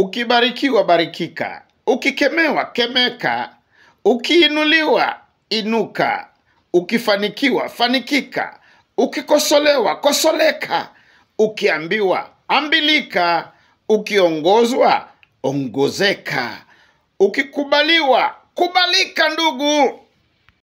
Ukibarikiwa, barikika. Ukikemewa, kemeka. Ukiinuliwa, inuka. Ukifanikiwa, fanikika. Ukikosolewa, kosoleka. Ukiambiwa, ambilika. Ukiongozwa, ongozeka. Ukikubaliwa, kubalika ndugu.